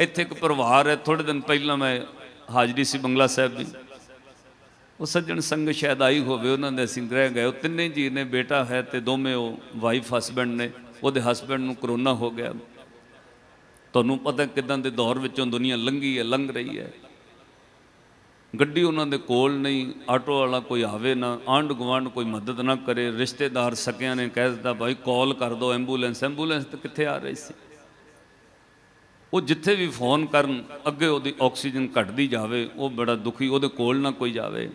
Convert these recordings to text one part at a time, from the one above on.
ਇੱਥੇ ਇੱਕ ਪਰਿਵਾਰ ਹੈ ਥੋੜੇ ਦਿਨ ਪਹਿਲਾਂ ਮੈਂ ਹਾਜ਼ਰੀ ਸੀ ਬੰਗਲਾ ਸਾਹਿਬ ਦੀ ਉਹ ਸੱਜਣ ਸੰਗ ਸ਼ਾਇਦ ਆਈ ਹੋਵੇ ਉਹਨਾਂ ਦੇ ਅਸੀਂ ਗ੍ਰਹਿ ਗਏ ਉਹ ਤਿੰਨੇ ਜੀ ਨੇ ਬੇਟਾ ਹੈ ਤੇ ਦੋਵੇਂ ਉਹ ਵਾਈਫ ਹਸਬੰਡ ਨੇ ਉਹਦੇ ਹਸਬੰਡ ਨੂੰ ਕਰੋਨਾ ਹੋ ਗਿਆ ਤੁਹਾਨੂੰ ਪਤਾ ਕਿਦਾਂ ਦੇ ਦੌਰ ਵਿੱਚੋਂ ਦੁਨੀਆ ਲੰਘੀ ਹੈ ਲੰਘ ਰਹੀ ਹੈ ਗੱਡੀ ਉਹਨਾਂ ਦੇ ਕੋਲ ਨਹੀਂ ਆਟੋ ਵਾਲਾ ਕੋਈ ਆਵੇ ਨਾ ਆਂਡ ਗਵਾਂਡ ਕੋਈ ਮਦਦ ਨਾ ਕਰੇ ਰਿਸ਼ਤੇਦਾਰ ਸਕਿਆਂ ਨੇ ਕਹਿ ਦਿੱਤਾ ਭਾਈ ਕਾਲ ਕਰ ਦਿਓ ਐਂਬੂਲੈਂਸ ਐਂਬੂਲੈਂਸ ਤੇ ਕਿੱਥੇ ਆ ਰਹੀ ਸੀ ਉਹ ਜਿੱਥੇ ਵੀ ਫੋਨ ਕਰਨ ਅੱਗੇ ਉਹਦੀ ਆਕਸੀਜਨ ਘਟਦੀ ਜਾਵੇ ਉਹ ਬੜਾ ਦੁਖੀ ਉਹਦੇ ਕੋਲ ਨਾ ਕੋਈ ਜਾਵੇ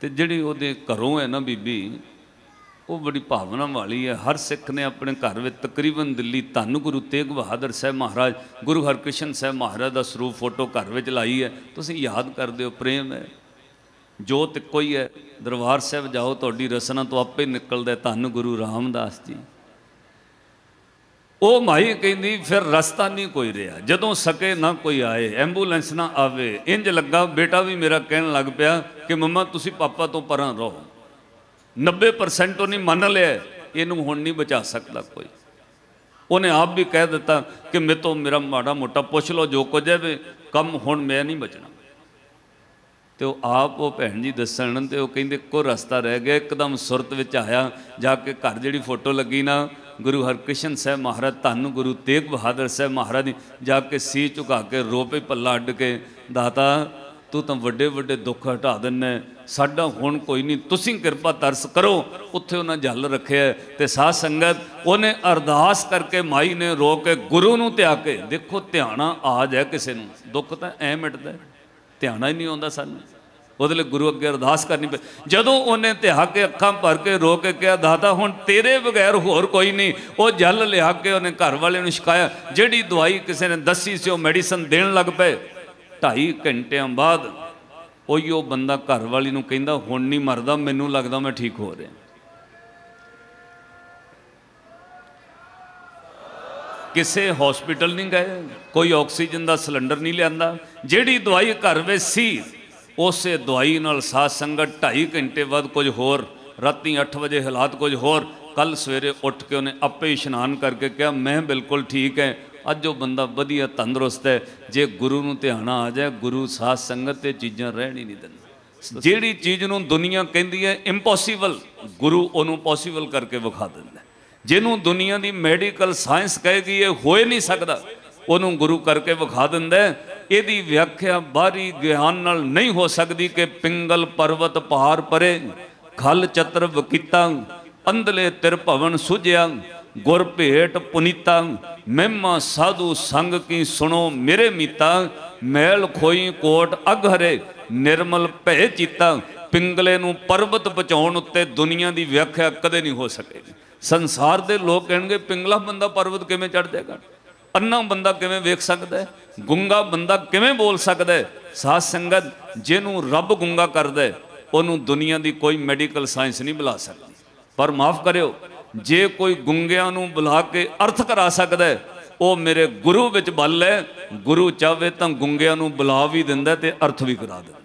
ਤੇ ਜਿਹੜੀ ਉਹਦੇ ਘਰੋਂ ਹੈ ਨਾ ਬੀਬੀ ਉਹ ਬੜੀ ਭਾਵਨਾ ਵਾਲੀ ਹੈ ਹਰ ਸਿੱਖ ਨੇ ਆਪਣੇ ਘਰ ਵਿੱਚ ਤਕਰੀਬਨ ਦਿੱਲੀ ਧੰਨ ਗੁਰੂ ਤੇਗ ਬਹਾਦਰ ਸਾਹਿਬ ਮਹਾਰਾਜ ਗੁਰੂ ਹਰਕ੍ਰਿਸ਼ਨ ਸਾਹਿਬ ਮਹਾਰਾਜ ਦਾ ਸਰੂਪ ਫੋਟੋ ਘਰ ਵਿੱਚ ਲਾਈ ਹੈ ਤੁਸੀਂ ਯਾਦ ਕਰਦੇ ਹੋ ਪ੍ਰੇਮ ਹੈ ਜੋਤ ਕੋਈ ਹੈ ਦਰਬਾਰ ਸਾਹਿਬ ਜਾਓ ਤੁਹਾਡੀ ਰਸਨਾ ਤੋਂ ਆਪੇ ਨਿਕਲਦਾ ਧੰਨ ਗੁਰੂ ਰਾਮਦਾਸ ਜੀ ਉਹ ਮਾਈ ਕਹਿੰਦੀ ਫਿਰ ਰਸਤਾ ਨਹੀਂ ਕੋਈ ਰਿਹਾ ਜਦੋਂ ਸਕੇ ਨਾ ਕੋਈ ਆਏ ਐਂਬੂਲੈਂਸ ਨਾ ਆਵੇ ਇੰਜ ਲੱਗਾ ਬੇਟਾ ਵੀ ਮੇਰਾ ਕਹਿਣ ਲੱਗ ਪਿਆ ਕਿ ਮੰਮਾ ਤੁਸੀਂ ਪਾਪਾ ਤੋਂ ਪਰਾਂ ਰਹੋ 90% ਨਹੀਂ ਮੰਨ ਲਿਆ ਇਹਨੂੰ ਹੁਣ ਨਹੀਂ ਬਚਾ ਸਕਦਾ ਕੋਈ ਉਹਨੇ ਆਪ ਵੀ ਕਹਿ ਦਿੱਤਾ ਕਿ ਮੇਤੋਂ ਮੇਰਾ ਮਾੜਾ ਮੋਟਾ ਪੁੱਛ ਲਓ ਜੋ ਕੁਝ ਹੈ ਵੀ ਕੰਮ ਹੁਣ ਮੈਂ ਨਹੀਂ ਬਚਣਾ ਤੇ ਉਹ ਆਪ ਉਹ ਭੈਣ ਜੀ ਦੱਸਣ ਤੇ ਉਹ ਕਹਿੰਦੇ ਕੋ ਰਸਤਾ ਰਹਿ ਗਿਆ ਇੱਕਦਮ ਸੁਰਤ ਵਿੱਚ ਆਇਆ ਜਾ ਕੇ ਘਰ ਜਿਹੜੀ ਫੋਟੋ ਲੱਗੀ ਨਾ ਗੁਰੂ ਹਰਕ੍ਰਿਸ਼ਨ ਸਾਹਿਬ ਮਹਾਰਾਜ ਧੰਨ ਗੁਰੂ ਤੇਗ ਬਹਾਦਰ ਸਾਹਿਬ ਮਹਾਰਾਜ ਜਾ ਕੇ ਸੀ ਝੁਕਾ ਕੇ ਰੋਪੇ ਪੱਲਾ ਅੱਡ ਕੇ ਦਾਤਾ ਤੂੰ ਤਾਂ ਵੱਡੇ ਵੱਡੇ ਦੁੱਖ ਹਟਾ ਦਿੰਨੇ ਸਾਡਾ ਹੁਣ ਕੋਈ ਨਹੀਂ ਤੁਸੀਂ ਕਿਰਪਾ ਤਰਸ ਕਰੋ ਉੱਥੇ ਉਹਨਾਂ ਜਲ ਰੱਖਿਆ ਤੇ ਸਾਧ ਸੰਗਤ ਉਹਨੇ ਅਰਦਾਸ ਕਰਕੇ ਮਾਈ ਨੇ ਰੋ ਕੇ ਗੁਰੂ ਨੂੰ ਧਿਆ ਕੇ ਦੇਖੋ ਧਿਆਣਾ ਆ ਜਾ ਕਿਸੇ ਨੂੰ ਦੁੱਖ ਤਾਂ ਐ ਮਿਟਦਾ ਧਿਆਣਾ ਹੀ ਨਹੀਂ ਆਉਂਦਾ ਸਾਨੂੰ ਉਹਦੇ ਲਈ ਗੁਰੂ ਅੱਗੇ ਅਰਦਾਸ ਕਰਨੀ ਪਈ ਜਦੋਂ ਉਹਨੇ ਧਿਆ ਕੇ ਅੱਖਾਂ ਭਰ ਕੇ ਰੋ ਕੇ ਕਿਹਾ ਦਾਦਾ ਹੁਣ ਤੇਰੇ ਬਗੈਰ ਹੋਰ ਕੋਈ ਨਹੀਂ ਉਹ ਜਲ ਲਿਆ ਕੇ ਉਹਨੇ ਘਰ ਵਾਲਿਆਂ ਨੂੰ ਸ਼ਿਕਾਇਆ ਜਿਹੜੀ ਦਵਾਈ ਕਿਸੇ ਨੇ ਦੱਸੀ ਸੀ ਉਹ ਮੈਡੀਸਨ ਦੇਣ ਲੱਗ ਪਏ 2.5 ਘੰਟਿਆਂ ਬਾਅਦ ਉਹੀ ਉਹ ਬੰਦਾ ਘਰ ਵਾਲੀ ਨੂੰ ਕਹਿੰਦਾ ਹੁਣ ਨਹੀਂ ਮਰਦਾ ਮੈਨੂੰ ਲੱਗਦਾ ਮੈਂ ਠੀਕ ਹੋ ਰਿਹਾ ਕਿਸੇ ਹਸਪੀਟਲ ਨਹੀਂ ਗਏ ਕੋਈ ਆਕਸੀਜਨ ਦਾ ਸਿਲੰਡਰ ਨਹੀਂ ਲਿਆਂਦਾ ਜਿਹੜੀ ਦਵਾਈ ਘਰ ਵਿੱਚ ਸੀ ਉਸੇ ਦਵਾਈ ਨਾਲ ਸਾਧ ਸੰਗਤ 2.5 ਘੰਟੇ ਬਾਅਦ ਕੁਝ ਹੋਰ ਰਾਤੀ 8 ਵਜੇ ਹਾਲਾਤ ਕੁਝ ਹੋਰ ਕੱਲ ਸਵੇਰੇ ਉੱਠ ਕੇ ਉਹਨੇ ਆਪੇ ਇਸ਼ਨਾਨ ਕਰਕੇ ਕਿਹਾ ਮੈਂ ਬਿਲਕੁਲ ਠੀਕ ਹੈ ਅੱਜ ਉਹ ਬੰਦਾ ਵਧੀਆ ਤੰਦਰੁਸਤ ਹੈ ਜੇ ਗੁਰੂ ਨੂੰ ਧਿਆਣਾ ਆ ਜਾਏ ਗੁਰੂ ਸਾਧ ਸੰਗਤ ਤੇ ਚੀਜ਼ਾਂ ਰਹਿਣ ਹੀ ਨਹੀਂ ਦਿੰਦਾ ਜਿਹੜੀ ਚੀਜ਼ ਨੂੰ ਦੁਨੀਆ ਕਹਿੰਦੀ ਹੈ ਇੰਪੋਸੀਬਲ ਗੁਰੂ ਉਹਨੂੰ ਪੋਸੀਬਲ ਕਰਕੇ ਵਿਖਾ ਦਿੰਦਾ ਜਿਹਨੂੰ ਦੁਨੀਆ ਦੀ ਮੈਡੀਕਲ ਸਾਇੰਸ ਕਹੇਗੀ ਇਹ ਹੋਏ ਨਹੀਂ ਸਕਦਾ ਉਹਨੂੰ ਗੁਰੂ ਕਰਕੇ ਵਿਖਾ ਦਿੰਦਾ ਇਹਦੀ ਵਿਆਖਿਆ ਬਾਹਰੀ ਗਿਆਨ ਨਾਲ ਨਹੀਂ ਹੋ ਸਕਦੀ ਕਿ ਪਿੰਗਲ ਪਰਵਤ ਪਹਾੜ ਪਰੇ ਖਲ ਚਤਰ ਵਕੀਤਾ ਅੰਦਲੇ ਤਿਰ ਭਵਨ ਸੁਝਿਆ ਗੁਰ ਭੇਟ ਪੁਨੀਤਾ ਮਹਿਮਾ ਸਾਧੂ ਸੰਗ ਕੀ ਸੁਣੋ ਮੇਰੇ ਮੀਤਾ ਮੈਲ ਖੋਈ ਕੋਟ ਅਗਹਰੇ ਨਿਰਮਲ ਭੈ ਚੀਤਾ ਪਿੰਗਲੇ ਨੂੰ ਪਰਬਤ ਬਚਾਉਣ ਉੱਤੇ ਦੁਨੀਆ ਦੀ ਵਿਆਖਿਆ ਕਦੇ ਨਹੀਂ ਹੋ ਸਕੇਗੀ ਸੰਸਾਰ ਦੇ ਲੋਕ ਕਹਿਣਗੇ ਪਿੰਗਲਾ ਬੰਦਾ ਪਰਬਤ ਕਿਵੇਂ ਚੜ ਜਾਏਗਾ ਅੰਨਾ ਬੰਦਾ ਕਿਵੇਂ ਵੇਖ ਸਕਦਾ ਹੈ ਗੁੰਗਾ ਬੰਦਾ ਕਿਵੇਂ ਬੋਲ ਸਕਦਾ ਹੈ ਸਾਧ ਸੰਗਤ ਜਿਹਨੂੰ ਰੱਬ ਗੁੰਗਾ ਕਰਦਾ ਉਹਨੂੰ ਦੁਨੀਆ ਦੀ ਕੋਈ ਮੈਡੀਕਲ ਸਾਇੰਸ ਨਹੀਂ ਬੁਲਾ ਸਕਦੀ ਪਰ ਮਾਫ ਕਰਿਓ ਜੇ ਕੋਈ ਗੁੰਗਿਆਂ ਨੂੰ ਬੁਲਾ ਕੇ ਅਰਥ ਕਰਾ ਸਕਦਾ ਹੈ ਉਹ ਮੇਰੇ ਗੁਰੂ ਵਿੱਚ ਬਲ ਹੈ ਗੁਰੂ ਚਾਹਵੇ ਤਾਂ ਗੁੰਗਿਆਂ ਨੂੰ ਬੁਲਾ ਵੀ ਦਿੰਦਾ ਤੇ ਅਰਥ ਵੀ ਕਰਾ ਦਿੰਦਾ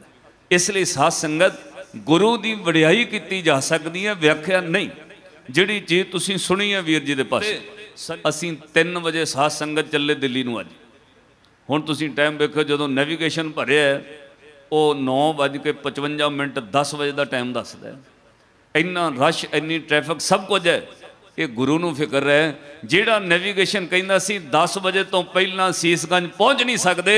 ਇਸ ਲਈ ਸਾਧ ਸੰਗਤ ਗੁਰੂ ਦੀ ਵਡਿਆਈ ਕੀਤੀ ਜਾ ਸਕਦੀ ਹੈ ਵਿਆਖਿਆ ਨਹੀਂ ਜਿਹੜੀ ਚੀਜ਼ ਤੁਸੀਂ ਸੁਣੀ ਹੈ ਵੀਰ ਜੀ ਦੇ ਪਾਸੇ ਅਸੀਂ 3 ਵਜੇ ਸਾਧ ਸੰਗਤ ਚੱਲੇ ਦਿੱਲੀ ਨੂੰ ਅੱਜ ਹੁਣ ਤੁਸੀਂ ਟਾਈਮ ਵੇਖੋ ਜਦੋਂ ਨੈਵੀਗੇਸ਼ਨ ਭਰਿਆ ਉਹ 9:55 ਮਿੰਟ 10 ਵਜੇ ਦਾ ਟਾਈਮ ਦੱਸਦਾ ਇੰਨਾ ਰਸ਼ ਇੰਨੀ ਟ੍ਰੈਫਿਕ ਸਭ ਕੁਝ ਹੈ ਇਹ ਗੁਰੂ ਨੂੰ ਫਿਕਰ ਹੈ ਜਿਹੜਾ ਨੈਵੀਗੇਸ਼ਨ ਕਹਿੰਦਾ ਸੀ 10 ਵਜੇ ਤੋਂ ਪਹਿਲਾਂ ਸੀਸਗੰਜ ਪਹੁੰਚ ਨਹੀਂ ਸਕਦੇ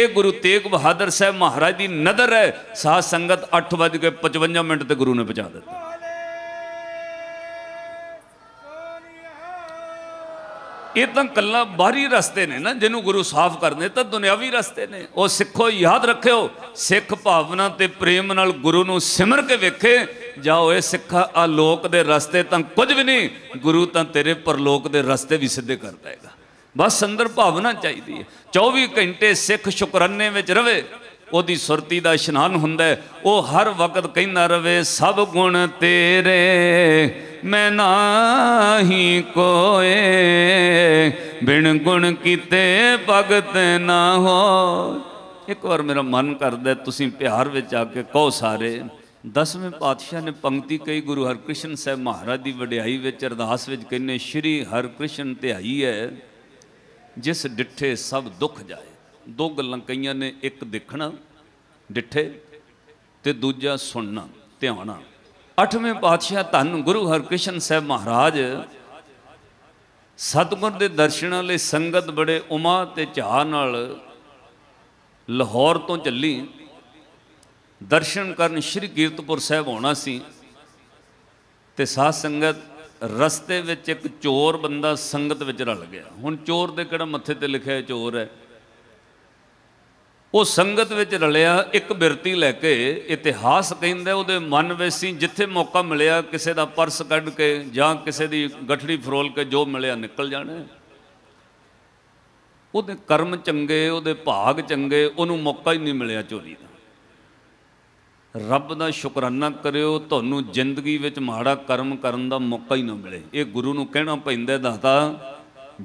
ਇਹ ਗੁਰੂ ਤੇਗ ਬਹਾਦਰ ਸਾਹਿਬ ਮਹਾਰਾਜ ਦੀ ਨਦਰ ਹੈ ਸਾਧ ਸੰਗਤ 8:55 ਮਿੰਟ ਤੇ ਗੁਰੂ ਨੇ ਪਹੁੰਚਾ ਦਿੱਤਾ ਇਹ ਤਾਂ ਕੱਲਾ ਬਾਹਰੀ ਰਸਤੇ ਨੇ ਨਾ ਜਿਹਨੂੰ ਗੁਰੂ ਸਾਫ਼ ਕਰਦੇ ਤਾਂ ਦੁਨਿਆਵੀ ਰਸਤੇ ਨੇ ਉਹ ਸਿੱਖੋ ਯਾਦ ਰੱਖਿਓ ਸਿੱਖ ਭਾਵਨਾ ਤੇ ਪ੍ਰੇਮ ਨਾਲ ਗੁਰੂ ਨੂੰ ਸਿਮਰ ਕੇ ਵੇਖੇ ਜਾਓ ਇਹ ਸਿੱਖਾ ਆਲੋਕ ਦੇ ਰਸਤੇ ਤਾਂ ਕੁਝ ਵੀ ਨਹੀਂ ਗੁਰੂ ਤਾਂ ਤੇਰੇ ਪਰਲੋਕ ਦੇ ਰਸਤੇ ਵੀ ਸਿੱਧੇ ਕਰ ਦੇਗਾ ਬਸ ਅੰਦਰ ਭਾਵਨਾ ਚਾਹੀਦੀ ਹੈ 24 ਘੰਟੇ ਸਿੱਖ ਸ਼ੁਕਰਾਨੇ ਵਿੱਚ ਰਵੇ ਉਹਦੀ ਸੁਰਤੀ ਦਾ ਇਸ਼ਨਾਨ ਹੁੰਦਾ ਉਹ ਹਰ ਵਕਤ ਕਹਿੰਦਾ ਰਵੇ ਸਭ ਗੁਣ ਤੇਰੇ ਮੈਂ ਨਾਹੀ ਕੋਏ ਬਿਨ ਗੁਣ ਕੀਤੇ ਭਗਤ ਨਾ ਹੋ ਇੱਕ ਵਾਰ ਮੇਰਾ ਮਨ ਕਰਦਾ ਤੁਸੀਂ ਪਿਆਰ ਵਿੱਚ ਆ ਕੇ ਕਹੋ ਸਾਰੇ ਦਸਵੇਂ ਪਾਤਸ਼ਾਹ ਨੇ ਪੰਕਤੀ ਕਹੀ ਗੁਰੂ ਹਰਕ੍ਰਿਸ਼ਨ ਸਾਹਿਬ ਮਹਾਰਾਜ ਦੀ ਵਡਿਆਈ ਵਿੱਚ ਅਰਦਾਸ ਵਿੱਚ ਕਹਿੰਨੇ ਸ਼੍ਰੀ ਹਰਕ੍ਰਿਸ਼ਨ ਧਿਆਈ ਹੈ ਜਿਸ ਡਿੱਠੇ ਸਭ ਦੁੱਖ ਜਾਏ ਦੋ ਗੱਲਾਂ ਕਈਆਂ ਨੇ ਇੱਕ ਦੇਖਣਾ ਡਿੱਠੇ ਤੇ ਦੂਜਾ ਸੁਣਨਾ ਧਿਆਣਾ ਅੱਠਵੇਂ ਪਾਤਸ਼ਾਹ ਧੰਨ ਗੁਰੂ ਹਰਕ੍ਰਿਸ਼ਨ ਸਾਹਿਬ ਮਹਾਰਾਜ ਸਤਗੁਰ ਦੇ ਦਰਸ਼ਨਾਂ ਲਈ ਸੰਗਤ ਬੜੇ ਉਮਾ ਤੇ ਚਾਹ ਨਾਲ ਲਾਹੌਰ ਤੋਂ ਚੱਲੀ ਦਰਸ਼ਨ ਕਰਨ ਸ੍ਰੀ ਕੀਰਤਪੁਰ ਸਾਹਿਬ ਆਉਣਾ ਸੀ ਤੇ ਸਾਧ ਸੰਗਤ ਰਸਤੇ ਵਿੱਚ ਇੱਕ ਚੋਰ ਬੰਦਾ ਸੰਗਤ ਵਿੱਚ ਰਲ ਗਿਆ ਹੁਣ ਚੋਰ ਦੇ ਕਿਹੜਾ ਮੱਥੇ ਤੇ ਲਿਖਿਆ ਚੋਰ ਹੈ ਉਹ ਸੰਗਤ ਵਿੱਚ ਰਲਿਆ ਇੱਕ ਬਿਰਤੀ ਲੈ ਕੇ ਇਤਿਹਾਸ ਕਹਿੰਦਾ ਉਹਦੇ ਮਨ ਵਿੱਚ ਸੀ ਜਿੱਥੇ ਮੌਕਾ ਮਿਲਿਆ ਕਿਸੇ ਦਾ ਪਰਸ ਕੱਢ ਕੇ ਜਾਂ ਕਿਸੇ ਦੀ ਗਠੜੀ ਫਰੋਲ ਕੇ ਜੋ ਮਿਲਿਆ ਨਿਕਲ ਜਾਣਾ ਉਹਦੇ ਕਰਮ ਚੰਗੇ ਉਹਦੇ ਭਾਗ ਚੰਗੇ ਉਹਨੂੰ ਮੌਕਾ ਹੀ ਨਹੀਂ ਮਿਲਿਆ ਚੋਰੀ ਦਾ ਰੱਬ ਦਾ ਸ਼ੁਕਰਾਨਾ ਕਰਿਓ ਤੁਹਾਨੂੰ ਜ਼ਿੰਦਗੀ ਵਿੱਚ ਮਾੜਾ ਕਰਮ ਕਰਨ ਦਾ ਮੌਕਾ ਹੀ ਨਾ ਮਿਲੇ ਇਹ ਗੁਰੂ ਨੂੰ ਕਹਿਣਾ ਪੈਂਦਾ ਦੱਸਦਾ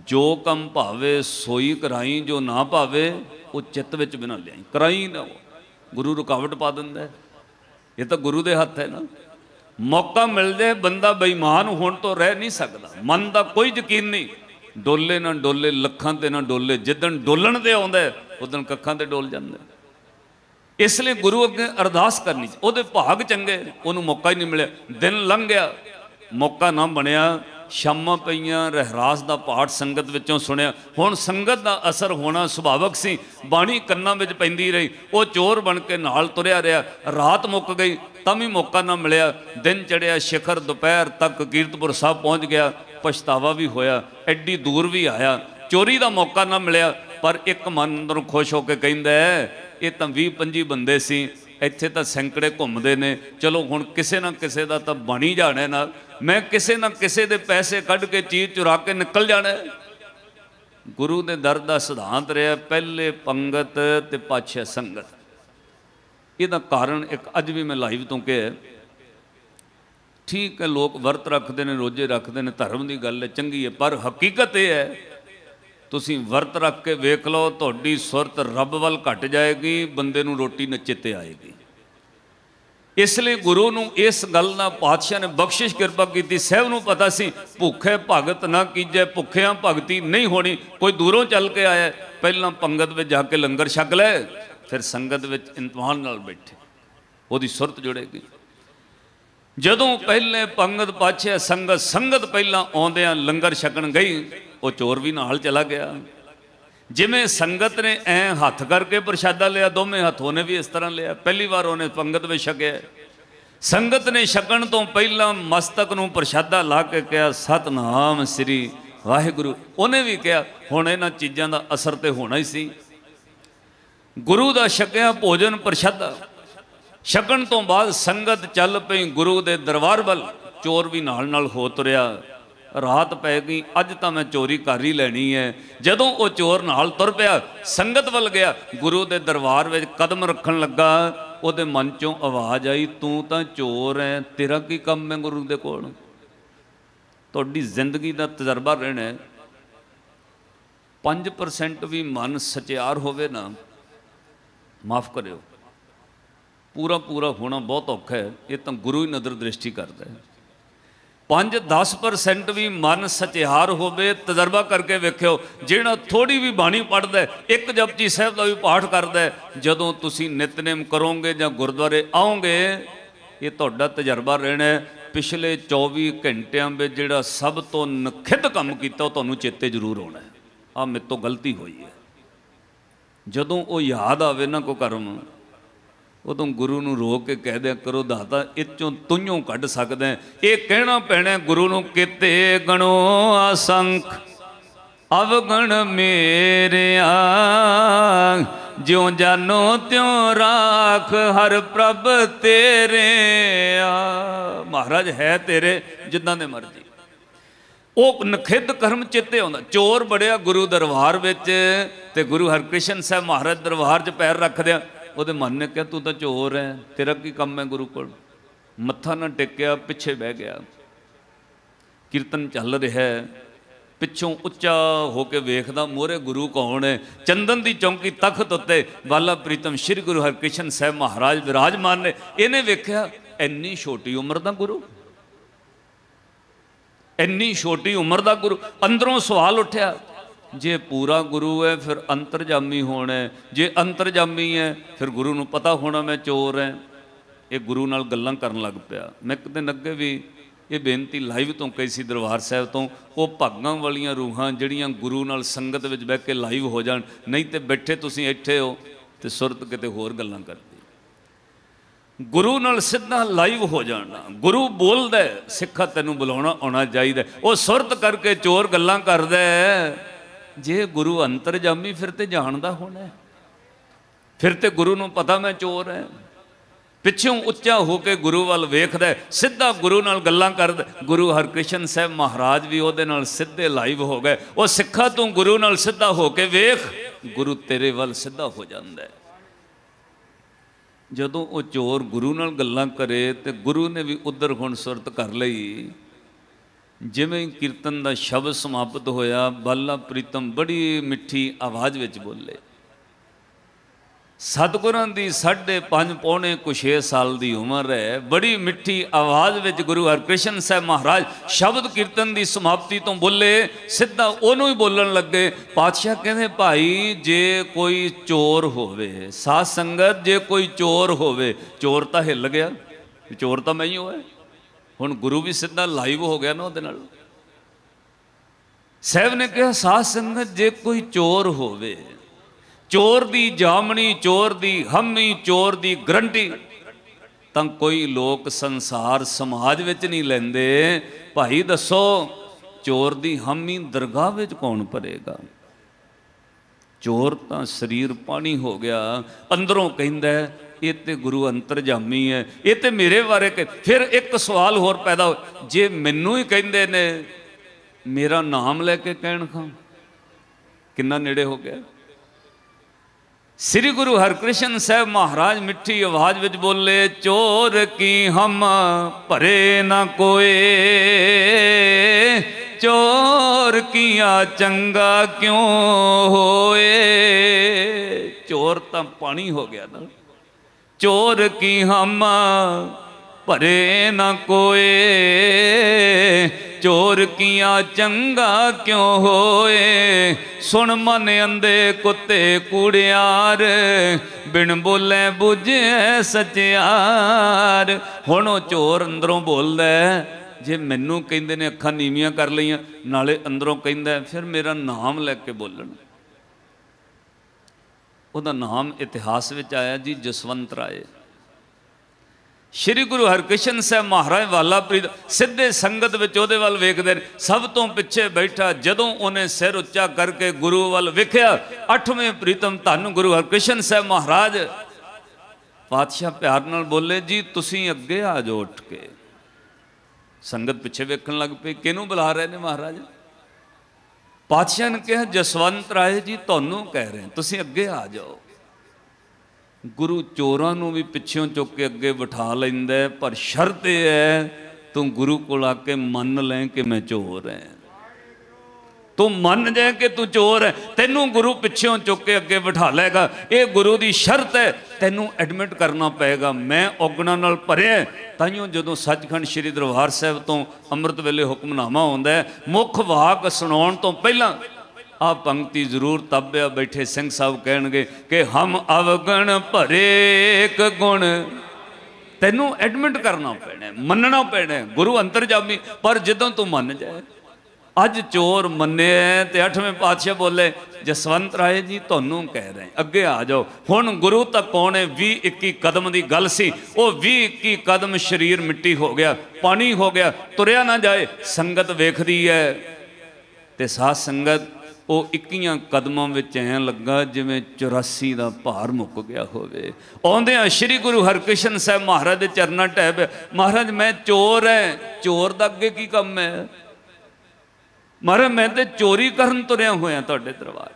ਜੋ ਕੰਮ ਭਾਵੇ ਸੋਈ ਕਰਾਈ ਜੋ ਨਾ ਭਾਵੇ ਉਹ ਚਿੱਤ ਵਿੱਚ ਬਿਨਾਂ ਲਿਆਈ ਕਰਾਈ ਨਾ ਗੁਰੂ ਰੁਕਾਵਟ ਪਾ ਦਿੰਦਾ ਇਹ ਤਾਂ ਗੁਰੂ ਦੇ ਹੱਥ ਹੈ ਨਾ ਮੌਕਾ ਮਿਲ ਜੇ ਬੰਦਾ ਬੇਈਮਾਨ ਹੋਣ ਤੋਂ ਰਹਿ ਨਹੀਂ ਸਕਦਾ ਮਨ ਦਾ ਕੋਈ ਯਕੀਨ ਨਹੀਂ ਡੋਲੇ ਨਾ ਡੋਲੇ ਲੱਖਾਂ ਤੇ ਨਾ ਡੋਲੇ ਜਿੱਦਣ ਡੋਲਣ ਤੇ ਆਉਂਦਾ ਉਦੋਂ ਕੱਖਾਂ ਤੇ ਡੋਲ ਜਾਂਦਾ ਇਸ ਲਈ ਗੁਰੂ ਅੱਗੇ ਅਰਦਾਸ ਕਰਨੀ ਉਹਦੇ ਭਾਗ ਚੰਗੇ ਉਹਨੂੰ ਮੌਕਾ ਹੀ ਨਹੀਂ ਮਿਲਿਆ ਦਿਨ ਲੰਘ ਗਿਆ ਮੌਕਾ ਨਾ ਬਣਿਆ ਸ਼ਾਮਾਂ ਪਈਆਂ ਰਹਿਰਾਸ ਦਾ ਪਾਠ ਸੰਗਤ ਵਿੱਚੋਂ ਸੁਣਿਆ ਹੁਣ ਸੰਗਤ ਦਾ ਅਸਰ ਹੋਣਾ ਸੁਭਾਵਕ ਸੀ ਬਾਣੀ ਕੰਨਾਂ ਵਿੱਚ ਪੈਂਦੀ ਰਹੀ ਉਹ ਚੋਰ ਬਣ ਕੇ ਨਾਲ ਤੁਰਿਆ ਰਿਹਾ ਰਾਤ ਮੁੱਕ ਗਈ ਤਾਂ ਵੀ ਮੌਕਾ ਨਾ ਮਿਲਿਆ ਦਿਨ ਚੜਿਆ ਸ਼ਿਖਰ ਦੁਪਹਿਰ ਤੱਕ ਕੀਰਤਪੁਰ ਸਾਹਿਬ ਪਹੁੰਚ ਗਿਆ ਪਛਤਾਵਾ ਵੀ ਹੋਇਆ ਐਡੀ ਦੂਰ ਵੀ ਆਇਆ ਚੋਰੀ ਦਾ ਮੌਕਾ ਨਾ ਮਿਲਿਆ ਪਰ ਇੱਕ ਮਨ ਅੰਦਰੋਂ ਖੁਸ਼ ਹੋ ਕੇ ਕਹਿੰਦਾ ਇਹ ਤਾਂ 20 25 ਬੰਦੇ ਸੀ ਇੱਥੇ ਤਾਂ ਸੰਕੜੇ ਘੁੰਮਦੇ ਨੇ ਚਲੋ ਹੁਣ ਕਿਸੇ ਨਾ ਕਿਸੇ ਦਾ ਤਾਂ ਬਣੀ ਜਾਣਾ ਨਾਲ ਮੈਂ ਕਿਸੇ ਨਾ ਕਿਸੇ ਦੇ ਪੈਸੇ ਕੱਢ ਕੇ ਚੀਜ਼ ਚੁਰਾ ਕੇ ਨਿਕਲ ਜਾਣਾ ਗੁਰੂ ਦੇ ਦਰ ਦਾ ਸਿਧਾਂਤ ਰਿਹਾ ਪਹਿਲੇ ਪੰਗਤ ਤੇ ਪਾਛੇ ਸੰਗਤ ਇਹਦਾ ਕਾਰਨ ਇੱਕ ਅੱਜ ਵੀ ਮੈਂ ਲਾਈਵ ਤੋਂ ਕਿਹਾ ਠੀਕ ਹੈ ਲੋਕ ਵਰਤ ਰੱਖਦੇ ਨੇ ਰੋਜੇ ਰੱਖਦੇ ਨੇ ਧਰਮ ਦੀ ਗੱਲ ਹੈ ਚੰਗੀ ਹੈ ਪਰ ਹਕੀਕਤ ਇਹ ਹੈ ਤੁਸੀਂ ਵਰਤ ਰੱਖ ਕੇ ਵੇਖ ਲਓ ਤੁਹਾਡੀ ਸੁਰਤ ਰੱਬ ਵੱਲ ਘਟ ਜਾਏਗੀ ਬੰਦੇ ਨੂੰ ਰੋਟੀ ਤੇ ਆਏਗੀ ਇਸ ਲਈ ਗੁਰੂ ਨੂੰ ਇਸ ਗੱਲ ਨਾਲ ਪਾਤਸ਼ਾਹ ਨੇ ਬਖਸ਼ਿਸ਼ ਕਿਰਪਾ ਕੀਤੀ ਸਹਿਬ ਨੂੰ ਪਤਾ ਸੀ ਭੁੱਖੇ ਭਗਤ ਨਾ ਕੀਜੇ ਭੁੱਖਿਆਂ ਭਗਤੀ ਨਹੀਂ ਹੋਣੀ ਕੋਈ ਦੂਰੋਂ ਚੱਲ ਕੇ ਆਇਆ ਪਹਿਲਾਂ ਪੰਗਤ ਵਿੱਚ ਜਾ ਕੇ ਲੰਗਰ ਛਕ ਲੈ ਫਿਰ ਸੰਗਤ ਵਿੱਚ ਇੰਤਵਾਨ ਨਾਲ ਬੈਠੇ ਉਹਦੀ ਸੁਰਤ ਜੁੜੇਗੀ ਜਦੋਂ ਪਹਿਲੇ ਪੰਗਤ ਪਾਛੇ ਸੰਗਤ ਸੰਗਤ ਪਹਿਲਾਂ ਆਉਂਦਿਆਂ ਲੰਗਰ ਛਕਣ ਗਈ ਉਹ ਚੋਰ ਵੀ ਨਾਲ ਚਲਾ ਗਿਆ ਜਿਵੇਂ ਸੰਗਤ ਨੇ ਐ ਹੱਥ ਕਰਕੇ ਪ੍ਰਸ਼ਾਦਾ ਲਿਆ ਦੋਵੇਂ ਹੱਥੋਂ ਨੇ ਵੀ ਇਸ ਤਰ੍ਹਾਂ ਲਿਆ ਪਹਿਲੀ ਵਾਰ ਉਹਨੇ ਪੰਗਤ ਵਿੱਚ ਛਕਿਆ ਸੰਗਤ ਨੇ ਛਕਣ ਤੋਂ ਪਹਿਲਾਂ ਮਸਤਕ ਨੂੰ ਪ੍ਰਸ਼ਾਦਾ ਲਾ ਕੇ ਕਿਹਾ ਸਤਨਾਮ ਸ੍ਰੀ ਵਾਹਿਗੁਰੂ ਉਹਨੇ ਵੀ ਕਿਹਾ ਹੁਣ ਇਹਨਾਂ ਚੀਜ਼ਾਂ ਦਾ ਅਸਰ ਤੇ ਹੋਣਾ ਹੀ ਸੀ ਗੁਰੂ ਦਾ ਛਕਿਆ ਭੋਜਨ ਪ੍ਰਸ਼ਾਦਾ ਛਕਣ ਤੋਂ ਬਾਅਦ ਸੰਗਤ ਚੱਲ ਪਈ ਗੁਰੂ ਦੇ ਦਰਬਾਰ ਵੱਲ ਚੋਰ ਵੀ ਨਾਲ ਨਾਲ ਹੋ ਤੁਰਿਆ ਰਾਤ ਪੈ ਗਈ ਅੱਜ ਤਾਂ ਮੈਂ ਚੋਰੀ ਕਰ ਹੀ ਲੈਣੀ ਹੈ ਜਦੋਂ ਉਹ ਚੋਰ ਨਾਲ ਤੁਰ ਪਿਆ ਸੰਗਤ ਵੱਲ ਗਿਆ ਗੁਰੂ ਦੇ ਦਰਬਾਰ ਵਿੱਚ ਕਦਮ ਰੱਖਣ ਲੱਗਾ ਉਹਦੇ ਮਨ ਚੋਂ ਆਵਾਜ਼ ਆਈ ਤੂੰ ਤਾਂ ਚੋਰ ਹੈ ਤੇਰਾ ਕੀ ਕੰਮ ਹੈ ਗੁਰੂ ਦੇ ਕੋਲ ਤੁਹਾਡੀ ਜ਼ਿੰਦਗੀ ਦਾ ਤਜਰਬਾ ਰਹਿਣਾ ਹੈ 5% ਵੀ ਮਨ ਸਚਿਆਰ ਹੋਵੇ ਨਾ ਮਾਫ ਕਰਿਓ ਪੂਰਾ ਪੂਰਾ ਹੋਣਾ ਬਹੁਤ ਔਖਾ ਹੈ ਇਹ ਤਾਂ ਗੁਰੂ ਹੀ ਨਦਰ ਦ੍ਰਿਸ਼ਟੀ ਕਰਦਾ ਹੈ 5-10% ਵੀ ਮਨ ਸਚਿਹਾਰ ਹੋਵੇ ਤਜਰਬਾ ਕਰਕੇ ਵੇਖਿਓ ਜਿਹੜਾ ਥੋੜੀ ਵੀ ਬਾਣੀ ਪੜਦਾ ਇੱਕ ਜਪਜੀ ਸਾਹਿਬ ਦਾ ਵੀ ਪਾਠ ਕਰਦਾ ਜਦੋਂ ਤੁਸੀਂ ਨਿਤਨੇਮ ਕਰੋਗੇ ਜਾਂ ਗੁਰਦੁਆਰੇ ਆਓਗੇ ਇਹ ਤੁਹਾਡਾ ਤਜਰਬਾ ਰਹਿਣਾ ਪਿਛਲੇ 24 ਘੰਟਿਆਂ ਵਿੱਚ ਜਿਹੜਾ ਸਭ ਤੋਂ ਨਖਿੱਧ ਕੰਮ ਕੀਤਾ ਉਹ ਤੁਹਾਨੂੰ ਚੇਤੇ ਜ਼ਰੂਰ ਆਉਣਾ ਆ ਮੇਤੋਂ ਗਲਤੀ ਹੋਈ ਹੈ ਜਦੋਂ ਉਹ ਯਾਦ ਆਵੇ ਨਾ ਕੋ ਕਰਮ ਉਦੋਂ ਗੁਰੂ ਨੂੰ ਰੋਕ ਕੇ ਕਹਿ ਦਿਆ ਕਰੋ ਦਾਤਾ ਇਚੋਂ ਤੁਈਓਂ ਕੱਢ ਸਕਦਾ ਇਹ ਕਹਿਣਾ ਪੈਣਾ ਗੁਰੂ ਨੂੰ ਕਿਤੇ ਗਣੋ ਅਸੰਖ ਅਵਗਣ ਮੇਰਿਆ ਜਿਉ ਜਾਨੋ ਤਿਉ ਰਾਖ ਹਰ ਪ੍ਰਭ ਤੇਰੇ ਆ ਮਹਾਰਾਜ ਹੈ ਤੇਰੇ ਜਿੱਦਾਂ ਦੇ ਮਰਜ਼ੀ ਉਹ ਨਖਿੱਧ ਕਰਮ ਚਿੱਤੇ ਆਉਂਦਾ ਚੋਰ ਬੜਿਆ ਗੁਰੂ ਦਰਬਾਰ ਵਿੱਚ ਤੇ ਗੁਰੂ ਹਰਕ੍ਰਿਸ਼ਨ ਸਾਹਿਬ ਮਹਾਰਾਜ ਦਰਬਾਰ 'ਚ ਪੈਰ ਰੱਖਦਿਆ ਉਹਦੇ ਮਨ ਨੇ ਕਿਹਾ ਤੂੰ ਤਾਂ ਚੋਰ ਹੈ ਤੇਰਾ ਕੀ ਕੰਮ ਹੈ ਗੁਰੂ ਕੋਲ ਮੱਥਾ ਨਾ ਟੇਕਿਆ ਪਿੱਛੇ ਬਹਿ ਗਿਆ ਕੀਰਤਨ ਚੱਲ ਰਿਹਾ ਪਿੱਛੋਂ ਉੱਚਾ ਹੋ ਕੇ ਵੇਖਦਾ ਮੋਹਰੇ ਗੁਰੂ ਕੌਣ ਹੈ ਚੰਦਨ ਦੀ ਚੌਂਕੀ ਤਖਤ ਉੱਤੇ ਬਾਲਾ ਪ੍ਰੀਤਮ ਸ੍ਰੀ ਗੁਰੂ ਹਰਕ੍ਰਿਸ਼ਨ ਸਾਹਿਬ ਮਹਾਰਾਜ ਵਿਰਾਜਮਾਨ ਨੇ ਇਹਨੇ ਵੇਖਿਆ ਇੰਨੀ ਛੋਟੀ ਉਮਰ ਦਾ ਗੁਰੂ ਇੰਨੀ ਛੋਟੀ ਉਮਰ ਦਾ ਗੁਰੂ ਅੰਦਰੋਂ ਸਵਾਲ ਉੱਠਿਆ ਜੇ ਪੂਰਾ ਗੁਰੂ ਹੈ ਫਿਰ ਅੰਤਰਜਾਮੀ ਹੋਣਾ ਜੇ ਅੰਤਰਜਾਮੀ ਹੈ ਫਿਰ ਗੁਰੂ ਨੂੰ ਪਤਾ ਹੋਣਾ ਮੈਂ ਚੋਰ ਹੈ ਇਹ ਗੁਰੂ ਨਾਲ ਗੱਲਾਂ ਕਰਨ ਲੱਗ ਪਿਆ ਮੈਂ ਕਿਤੇ ਅੱਗੇ ਵੀ ਇਹ ਬੇਨਤੀ ਲਾਈਵ ਤੋਂ ਕਈ ਸੀ ਦਰਬਾਰ ਸਾਹਿਬ ਤੋਂ ਉਹ ਭਾਗਾਂ ਵਾਲੀਆਂ ਰੂਹਾਂ ਜਿਹੜੀਆਂ ਗੁਰੂ ਨਾਲ ਸੰਗਤ ਵਿੱਚ ਬਹਿ ਕੇ ਲਾਈਵ ਹੋ ਜਾਣ ਨਹੀਂ ਤੇ ਬੈਠੇ ਤੁਸੀਂ ਇੱਥੇ ਹੋ ਤੇ ਸੁਰਤ ਕਿਤੇ ਹੋਰ ਗੱਲਾਂ ਕਰਦੀ ਗੁਰੂ ਨਾਲ ਸਿੱਧਾ ਲਾਈਵ ਹੋ ਜਾਣਾ ਗੁਰੂ ਬੋਲਦਾ ਸਿੱਖਾ ਤੈਨੂੰ ਬੁਲਾਉਣਾ ਆਉਣਾ ਚਾਹੀਦਾ ਉਹ ਸੁਰਤ ਕਰਕੇ ਚੋਰ ਗੱਲਾਂ ਕਰਦਾ ਜੇ ਗੁਰੂ ਅੰਤਰਜਾਮੀ ਫਿਰ ਤੇ ਜਾਣਦਾ ਹੋਣਾ ਫਿਰ ਤੇ ਗੁਰੂ ਨੂੰ ਪਤਾ ਮੈਂ ਚੋਰ ਐ ਪਿੱਛੋਂ ਉੱਚਾ ਹੋ ਕੇ ਗੁਰੂ ਵੱਲ ਵੇਖਦਾ ਸਿੱਧਾ ਗੁਰੂ ਨਾਲ ਗੱਲਾਂ ਕਰਦਾ ਗੁਰੂ ਹਰਕ੍ਰਿਸ਼ਨ ਸਾਹਿਬ ਮਹਾਰਾਜ ਵੀ ਉਹਦੇ ਨਾਲ ਸਿੱਧੇ ਲਾਈਵ ਹੋ ਗਏ ਉਹ ਸਿੱਖਾ ਤੂੰ ਗੁਰੂ ਨਾਲ ਸਿੱਧਾ ਹੋ ਕੇ ਵੇਖ ਗੁਰੂ ਤੇਰੇ ਵੱਲ ਸਿੱਧਾ ਹੋ ਜਾਂਦਾ ਜਦੋਂ ਉਹ ਚੋਰ ਗੁਰੂ ਨਾਲ ਗੱਲਾਂ ਕਰੇ ਤੇ ਗੁਰੂ ਨੇ ਵੀ ਉਧਰ ਹੁਣ ਸੁਰਤ ਕਰ ਲਈ ਜਿਵੇਂ ਕੀਰਤਨ ਦਾ ਸ਼ਬਦ ਸਮਾਪਤ ਹੋਇਆ ਬਾਲਾ ਪ੍ਰੀਤਮ ਬੜੀ ਮਿੱਠੀ ਆਵਾਜ਼ ਵਿੱਚ ਬੋਲੇ ਸਤਗੁਰਾਂ ਦੀ 5.5 ਪੌਣੇ ਕੁ 6 ਸਾਲ ਦੀ ਉਮਰ ਹੈ ਬੜੀ ਮਿੱਠੀ ਆਵਾਜ਼ ਵਿੱਚ ਗੁਰੂ ਹਰਕ੍ਰਿਸ਼ਨ ਸਾਹਿਬ ਮਹਾਰਾਜ ਸ਼ਬਦ ਕੀਰਤਨ ਦੀ ਸਮਾਪਤੀ ਤੋਂ ਬੋਲੇ ਸਿੱਧਾ ਉਹਨੂੰ ਹੀ ਬੋਲਣ ਲੱਗੇ ਪਾਤਸ਼ਾਹ ਕਹਿੰਦੇ ਭਾਈ ਜੇ ਕੋਈ ਚੋਰ ਹੋਵੇ ਸਾਧ ਸੰਗਤ ਜੇ ਕੋਈ ਚੋਰ ਹੋਵੇ ਚੋਰ ਤਾਂ ਹਿੱਲ ਗਿਆ ਚੋਰ ਤਾਂ ਮੈਂ ਹੀ ਹੋਇਆ ਹੁਣ ਗੁਰੂ ਵੀ ਸਿੱਧਾ ਲਾਈਵ ਹੋ ਗਿਆ ਨਾ ਉਹਦੇ ਨਾਲ ਸਹਿਬ ਨੇ ਕਿਹਾ ਸਾਧ ਸੰਗਤ ਜੇ ਕੋਈ ਚੋਰ ਹੋਵੇ ਚੋਰ ਦੀ ਜਾਮਣੀ ਚੋਰ ਦੀ ਹੰਮੀ ਚੋਰ ਦੀ ਗਰੰਟੀ ਤਾਂ ਕੋਈ ਲੋਕ ਸੰਸਾਰ ਸਮਾਜ ਵਿੱਚ ਨਹੀਂ ਲੈਂਦੇ ਭਾਈ ਦੱਸੋ ਚੋਰ ਦੀ ਹੰਮੀ ਦਰਗਾਹ ਵਿੱਚ ਕੌਣ ਭਰੇਗਾ ਚੋਰ ਤਾਂ ਸਰੀਰ ਪਾਣੀ ਹੋ ਗਿਆ ਅੰਦਰੋਂ ਕਹਿੰਦਾ ਇਹ ਤੇ ਗੁਰੂ ਅੰਤਰਜਾਮੀ ਹੈ ਇਹ ਤੇ ਮੇਰੇ ਬਾਰੇ ਕਿ ਫਿਰ ਇੱਕ ਸਵਾਲ ਹੋਰ ਪੈਦਾ ਹੋ ਜੇ ਮੈਨੂੰ ਹੀ ਕਹਿੰਦੇ ਨੇ ਮੇਰਾ ਨਾਮ ਲੈ ਕੇ ਕਹਿਣ ਖਾਂ ਕਿੰਨਾ ਨੇੜੇ ਹੋ ਗਿਆ ਸ੍ਰੀ ਗੁਰੂ ਹਰਕ੍ਰਿਸ਼ਨ ਸਾਹਿਬ ਮਹਾਰਾਜ ਮਿੱਠੀ ਆਵਾਜ਼ ਵਿੱਚ ਬੋਲੇ ਚੋਰ ਕੀ ਹਮ ਭਰੇ ਨਾ ਕੋਏ ਚੋਰ ਕੀਆ ਚੰਗਾ ਕਿਉਂ ਹੋਏ ਚੋਰ ਤਾਂ ਪਾਣੀ ਹੋ ਗਿਆ ਨਾ ਚੋਰ ਕੀ ਹਮ ਭਰੇ ਨਾ ਕੋਏ ਚੋਰ ਕੀਆ ਚੰਗਾ ਕਿਉ ਹੋਏ ਸੁਣ ਮਨ ਅੰਦੇ ਕੁੱਤੇ ਕੂੜਿਆਰ ਬਿਨ ਬੋਲੇ ਬੁਝੇ ਸਚਿਆਰ ਹੁਣ ਉਹ ਚੋਰ ਅੰਦਰੋਂ ਬੋਲਦਾ ਜੇ ਮੈਨੂੰ ਕਹਿੰਦੇ ਨੇ ਅੱਖਾਂ ਨੀਵੀਆਂ ਕਰ ਲਈਆਂ ਨਾਲੇ ਅੰਦਰੋਂ ਕਹਿੰਦਾ ਫਿਰ ਮੇਰਾ ਨਾਮ ਲੈ ਕੇ ਬੋਲਣ ਉਹਦਾ ਨਾਮ ਇਤਿਹਾਸ ਵਿੱਚ ਆਇਆ ਜੀ ਜਸਵੰਤ ਰਾਏ ਸ਼੍ਰੀ ਗੁਰੂ ਹਰਕ੍ਰਿਸ਼ਨ ਸਾਹਿਬ ਮਹਾਰਾਜ ਵਾਲਾ ਪ੍ਰੀਤ ਸਿੱਧੇ ਸੰਗਤ ਵਿੱਚ ਉਹਦੇ ਵੱਲ ਵੇਖਦੇ ਨੇ ਸਭ ਤੋਂ ਪਿੱਛੇ ਬੈਠਾ ਜਦੋਂ ਉਹਨੇ ਸਿਰ ਉੱਚਾ ਕਰਕੇ ਗੁਰੂ ਵੱਲ ਵੇਖਿਆ ਅੱਠਵੇਂ ਪ੍ਰੀਤਮ ਧੰਨ ਗੁਰੂ ਹਰਕ੍ਰਿਸ਼ਨ ਸਾਹਿਬ ਮਹਾਰਾਜ ਪਾਤਸ਼ਾਹ ਪਿਆਰ ਨਾਲ ਬੋਲੇ ਜੀ ਤੁਸੀਂ ਅੱਗੇ ਆ ਜਾਓ ਉੱਠ ਕੇ ਸੰਗਤ ਪਿੱਛੇ ਵੇਖਣ ਲੱਗ ਪਈ ਕਿਹਨੂੰ ਬੁਲਾ ਰਹੇ ਨੇ ਮਹਾਰਾਜ ਪਾਤਸ਼ਾਹ ਨੇ ਕਿਹਾ ਜਸਵੰਤ ਰਾਏ ਜੀ ਤੁਹਾਨੂੰ ਕਹਿ ਰਹੇ ਤੁਸੀਂ ਅੱਗੇ ਆ ਜਾਓ ਗੁਰੂ ਚੋਰਾਂ ਨੂੰ ਵੀ ਪਿੱਛੋਂ ਚੁੱਕ ਕੇ ਅੱਗੇ ਬਿਠਾ ਲੈਂਦਾ ਪਰ ਸ਼ਰਤ ਇਹ ਹੈ ਤੂੰ ਗੁਰੂ ਕੋਲ ਆ ਕੇ ਮੰਨ ਲੈ ਕਿ ਮੈਂ ਚੋਰ ਹਾਂ ਤੂੰ ਮੰਨ ਜਾ ਕਿ ਤੂੰ ਚੋਰ ਹੈ ਤੈਨੂੰ ਗੁਰੂ ਪਿੱਛੋਂ ਚੁੱਕ ਕੇ ਅੱਗੇ ਬਿਠਾ ਲਏਗਾ ਇਹ ਗੁਰੂ ਦੀ ਸ਼ਰਤ ਹੈ ਤੈਨੂੰ ਐਡਮਿਟ ਕਰਨਾ ਪਏਗਾ ਮੈਂ ਔਗਣਾ ਨਾਲ ਭਰਿਆ ਤਾਈਓ ਜਦੋਂ ਸੱਚਖੰਡ ਸ੍ਰੀ ਦਰਬਾਰ ਸਾਹਿਬ ਤੋਂ ਅੰਮ੍ਰਿਤ ਵੇਲੇ ਹੁਕਮਨਾਮਾ ਆਉਂਦਾ ਹੈ ਮੁੱਖ ਵਾਕ ਸੁਣਾਉਣ ਤੋਂ ਪਹਿਲਾਂ ਆ ਪੰਕਤੀ ਜ਼ਰੂਰ ਤੱਬਿਆ ਬੈਠੇ ਸਿੰਘ ਸਾਹਿਬ ਕਹਿਣਗੇ ਕਿ ਹਮ ਅਵਗਣ ਭਰੇ ਇੱਕ ਗੁਣ ਤੈਨੂੰ ਐਡਮਿਟ ਕਰਨਾ ਪੈਣਾ ਮੰਨਣਾ ਪੈਣਾ ਗੁਰੂ ਅੰਤਰਜਾਮੀ ਪਰ ਜਦੋਂ ਤੂੰ ਮੰਨ ਜਾਏ ਅੱਜ ਚੋਰ ਮੰਨੇ ਤੇ ਅੱਠਵੇਂ ਪਾਤਸ਼ਾਹ ਬੋਲੇ ਜਸਵੰਤ ਰਾਏ ਜੀ ਤੁਹਾਨੂੰ ਕਹਿ ਰਹੇ ਅੱਗੇ ਆ ਜਾਓ ਹੁਣ ਗੁਰੂ ਤਾਂ ਕੋਣੇ 20 21 ਕਦਮ ਦੀ ਗੱਲ ਸੀ ਉਹ 20 21 ਕਦਮ ਸਰੀਰ ਮਿੱਟੀ ਹੋ ਗਿਆ ਪਾਣੀ ਹੋ ਗਿਆ ਤੁਰਿਆ ਨਾ ਜਾਏ ਸੰਗਤ ਵੇਖਦੀ ਹੈ ਤੇ ਸਾਧ ਸੰਗਤ ਉਹ 21 ਕਦਮਾਂ ਵਿੱਚ ਐ ਲੱਗਾ ਜਿਵੇਂ 84 ਦਾ ਭਾਰ ਮੁੱਕ ਗਿਆ ਹੋਵੇ ਆਉਂਦਿਆਂ ਸ੍ਰੀ ਗੁਰੂ ਹਰਕ੍ਰਿਸ਼ਨ ਸਾਹਿਬ ਮਹਾਰਾਜ ਦੇ ਚਰਨਾਂ ਟੈਬ ਮਹਾਰਾਜ ਮੈਂ ਚੋਰ ਐ ਚੋਰ ਦਾ ਅੱਗੇ ਕੀ ਕੰਮ ਐ ਮਹਾਰਾਜ ਮੈਂ ਤੇ ਚੋਰੀ ਕਰਨ ਤੁਰਿਆ ਹੋਇਆ ਤੁਹਾਡੇ ਦਰਬਾਰ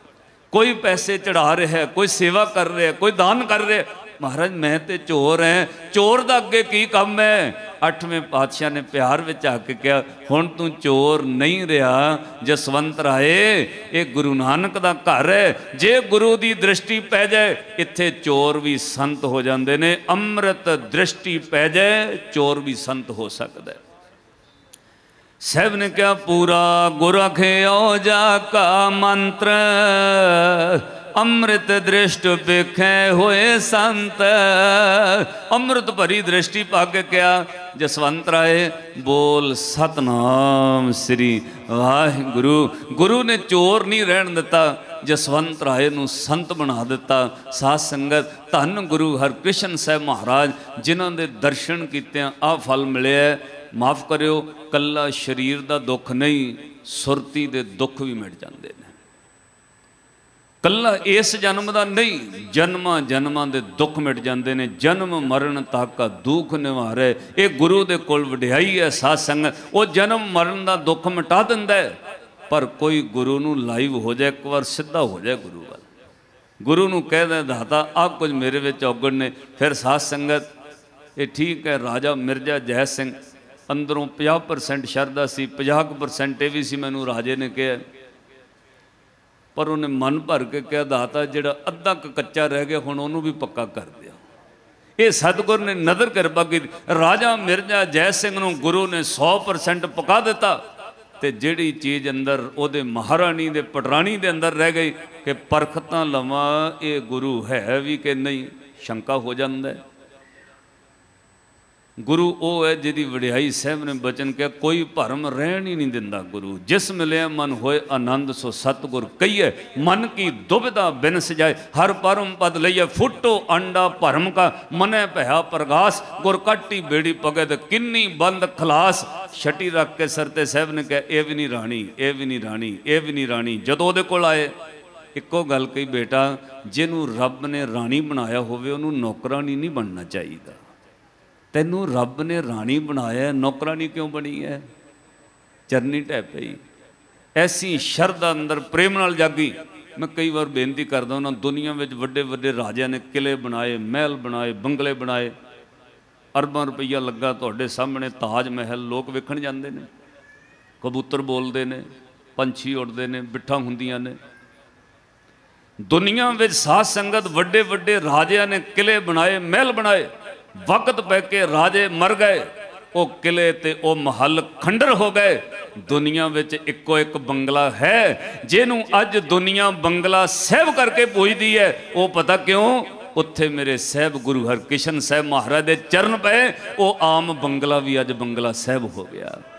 ਕੋਈ ਪੈਸੇ ਚੜਾ ਰਿਹਾ ਕੋਈ ਸੇਵਾ ਕਰ ਰਿਹਾ ਕੋਈ ਦਾਨ ਕਰ ਰਿਹਾ ਮਹਾਰਾਜ ਮੈਂ ਤੇ ਚੋਰ ਐ ਚੋਰ ਦਾ ਅੱਗੇ ਕੀ ਕੰਮ ਐ ਅੱਠਵੇਂ ਪਾਤਸ਼ਾਹ ਨੇ ਪਿਆਰ ਵਿੱਚ ਆ ਕੇ ਕਿਹਾ ਹੁਣ ਤੂੰ ਚੋਰ ਨਹੀਂ ਰਿਹਾ ਜਸਵੰਤ ਰਾਏ ਇਹ ਗੁਰੂ ਨਾਨਕ ਦਾ ਘਰ ਐ ਜੇ ਗੁਰੂ ਦੀ ਦ੍ਰਿਸ਼ਟੀ ਪੈ ਜਾਏ ਇੱਥੇ ਚੋਰ ਵੀ ਸੰਤ ਹੋ ਜਾਂਦੇ ਨੇ ਅੰਮ੍ਰਿਤ ਦ੍ਰਿਸ਼ਟੀ ਪੈ ਜਾਏ ਚੋਰ ਵੀ ਸੰਤ ਹੋ ਸਕਦਾ ਹੈ ਸਭ ਨੇ ਕਿਹਾ ਪੂਰਾ ਗੁਰ ਅਖਿਓ ਜਾ ਕਾ ਮੰਤਰ ਅੰਮ੍ਰਿਤ ਦ੍ਰਿਸ਼ਟ ਵਿਖੇ ਹੋਏ ਸੰਤ ਅੰਮ੍ਰਿਤ ਭਰੀ ਦ੍ਰਿਸ਼ਟੀ ਪਾ ਕੇ ਕਿਆ ਜਸਵੰਤ ਰਾਏ ਬੋਲ ਸਤਨਾਮ ਸ੍ਰੀ ਵਾਹਿਗੁਰੂ ਗੁਰੂ ਨੇ ਚੋਰ ਨਹੀਂ ਰਹਿਣ ਦਿੱਤਾ ਜਸਵੰਤ ਰਾਏ ਨੂੰ ਸੰਤ ਬਣਾ ਦਿੱਤਾ ਸਾਧ ਸੰਗਤ ਧੰਨ ਗੁਰੂ ਹਰਕ੍ਰਿਸ਼ਨ ਸਾਹਿਬ ਮਹਾਰਾਜ ਜਿਨ੍ਹਾਂ ਦੇ ਦਰਸ਼ਨ ਕੀਤੇ ਆ ਫਲ ਮਿਲਿਆ ਮਾਫ ਕਰਿਓ ਕੱਲਾ ਸਰੀਰ ਦਾ ਦੁੱਖ ਨਹੀਂ ਸੁਰਤੀ ਦੇ ਦੁੱਖ ਵੀ ਮਿਟ ਜਾਂਦੇ ਨੇ ਕੱਲਾ ਇਸ ਜਨਮ ਦਾ ਨਹੀਂ ਜਨਮਾਂ ਜਨਮਾਂ ਦੇ ਦੁੱਖ ਮਿਟ ਜਾਂਦੇ ਨੇ ਜਨਮ ਮਰਨ ਤੱਕ ਦੁੱਖ ਨਿਵਾਰੇ ਇਹ ਗੁਰੂ ਦੇ ਕੋਲ ਵਡਿਆਈ ਹੈ ਸਾਧ ਸੰਗਤ ਉਹ ਜਨਮ ਮਰਨ ਦਾ ਦੁੱਖ ਮਿਟਾ ਦਿੰਦਾ ਹੈ ਪਰ ਕੋਈ ਗੁਰੂ ਨੂੰ ਲਾਈਵ ਹੋ ਜਾਏ ਇੱਕ ਵਾਰ ਸਿੱਧਾ ਹੋ ਜਾਏ ਗੁਰੂ ਵੱਲ ਗੁਰੂ ਨੂੰ ਕਹਿ ਦਾਤਾ ਆ ਕੁਝ ਮੇਰੇ ਵਿੱਚ ਔਗਣ ਨੇ ਫਿਰ ਸਾਧ ਸੰਗਤ ਇਹ ਠੀਕ ਹੈ ਰਾਜਾ ਮਿਰਜ਼ਾ ਜੈ ਸਿੰਘ ਅੰਦਰੋਂ 50% ਸ਼ਰਧਾ ਸੀ 50% ਇਹ ਵੀ ਸੀ ਮੈਨੂੰ ਰਾਜੇ ਨੇ ਕਿਹਾ ਪਰ ਉਹਨੇ ਮਨ ਭਰ ਕੇ ਕਿਹਾ ਦਾਤਾ ਜਿਹੜਾ ਅੱਧਾ ਕ ਕੱਚਾ ਰਹਿ ਗਿਆ ਹੁਣ ਉਹਨੂੰ ਵੀ ਪੱਕਾ ਕਰ ਦਿਆ ਇਹ ਸਤਗੁਰ ਨੇ ਨਦਰ ਕਿਰਪਾ ਕੀਤੀ ਰਾਜਾ ਮਿਰਜ਼ਾ ਜੈ ਸਿੰਘ ਨੂੰ ਗੁਰੂ ਨੇ 100% ਪਕਾ ਦਿੱਤਾ ਤੇ ਜਿਹੜੀ ਚੀਜ਼ ਅੰਦਰ ਉਹਦੇ ਮਹਾਰਾਣੀ ਦੇ ਪਟਰਾਣੀ ਦੇ ਅੰਦਰ ਰਹਿ ਗਈ ਕਿ ਪਰਖ ਤਾਂ ਲਵਾਂ ਇਹ ਗੁਰੂ ਹੈ ਵੀ ਕਿ ਨਹੀਂ ਸ਼ੰਕਾ ਹੋ ਜਾਂਦਾ ਹੈ ਗੁਰੂ ਉਹ ਹੈ ਜਿਹਦੀ ਵਡਿਆਈ ਸਹਿਬ ਨੇ ਬਚਨ ਕਿ ਕੋਈ ਭਰਮ ਰਹਿਣ ਹੀ ਨਹੀਂ ਦਿੰਦਾ ਗੁਰੂ ਜਿਸ ਮਿਲਿਆ ਮਨ ਹੋਏ ਆਨੰਦ ਸੋ ਸਤਗੁਰ ਕਹੀਏ ਮਨ ਕੀ ਦੁਬਿਧਾ ਬਿਨ ਸਜਾਏ ਹਰ ਪਰਮ ਪਦ ਲਈਏ ਫੁੱਟੋ ਅੰਡਾ ਭਰਮ ਕਾ ਮਨੇ ਭਇਆ ਪ੍ਰਗਾਸ ਗੁਰ ਕੱਟੀ ਬੇੜੀ ਪਗੇ ਤੇ ਕਿੰਨੀ ਬੰਦ ਖਲਾਸ ਛੱਟੀ ਰੱਖ ਕੇ ਸਰ ਤੇ ਸਹਿਬ ਨੇ ਕਿ ਇਹ ਵੀ ਨਹੀਂ ਰਾਣੀ ਇਹ ਵੀ ਨਹੀਂ ਰਾਣੀ ਇਹ ਵੀ ਨਹੀਂ ਰਾਣੀ ਜਦੋਂ ਉਹਦੇ ਕੋਲ ਆਏ ਇੱਕੋ ਗੱਲ ਕਹੀ ਬੇਟਾ ਜਿਹਨੂੰ ਰੱਬ ਨੇ ਰਾਣੀ ਬਣਾਇਆ ਹੋਵੇ ਉਹਨੂੰ ਨੌਕਰਾਨੀ ਨਹੀਂ ਬਣਨਾ ਚਾਹੀਦਾ ਤੈਨੂੰ ਰੱਬ ਨੇ ਰਾਣੀ ਬਣਾਇਆ ਨੌਕਰਾਨੀ ਕਿਉਂ ਬਣੀ ਹੈ ਚਰਨੀ ਟੈ ਪਈ ਐਸੀ ਸ਼ਰਧਾ ਅੰਦਰ ਪ੍ਰੇਮ ਨਾਲ ਜਾਗੀ ਮੈਂ ਕਈ ਵਾਰ ਬੇਨਤੀ ਕਰਦਾ ਉਹਨਾਂ ਦੁਨੀਆ ਵਿੱਚ ਵੱਡੇ ਵੱਡੇ ਰਾਜਿਆਂ ਨੇ ਕਿਲੇ ਬਣਾਏ ਮਹਿਲ ਬਣਾਏ ਬੰਗਲੇ ਬਣਾਏ ਅਰਬਾਂ ਰੁਪਈਆ ਲੱਗਾ ਤੁਹਾਡੇ ਸਾਹਮਣੇ ਤਾਜ ਮਹਿਲ ਲੋਕ ਵੇਖਣ ਜਾਂਦੇ ਨੇ ਕਬੂਤਰ ਬੋਲਦੇ ਨੇ ਪੰਛੀ ਉੱਡਦੇ ਨੇ ਬਿੱਠਾਂ ਹੁੰਦੀਆਂ ਨੇ ਦੁਨੀਆ ਵਿੱਚ ਸਾਧ ਸੰਗਤ ਵੱਡੇ ਵੱਡੇ ਰਾਜਿਆਂ ਨੇ ਕਿਲੇ ਬਣਾਏ ਮਹਿਲ ਬਣਾਏ ਵਕਤ ਪੈ ਕੇ ਰਾਜੇ ਮਰ ਗਏ ਉਹ ਕਿਲੇ ਤੇ ਉਹ ਮਹੱਲ ਖੰਡਰ ਹੋ ਗਏ ਦੁਨੀਆ ਵਿੱਚ ਇੱਕੋ ਇੱਕ ਬੰਗਲਾ ਹੈ ਜਿਹਨੂੰ ਅੱਜ ਦੁਨੀਆ ਬੰਗਲਾ ਸਹਿਬ ਕਰਕੇ ਪੁੱਜਦੀ ਹੈ ਉਹ ਪਤਾ ਕਿਉਂ ਉੱਥੇ ਮੇਰੇ ਸਹਿਬ ਗੁਰੂ ਹਰਕਿਸ਼ਨ ਸਾਹਿਬ ਮਹਾਰਾਜ ਦੇ ਚਰਨ ਪਏ ਉਹ ਆਮ ਬੰਗਲਾ ਵੀ ਅੱਜ ਬੰਗਲਾ ਸਹਿਬ ਹੋ ਗਿਆ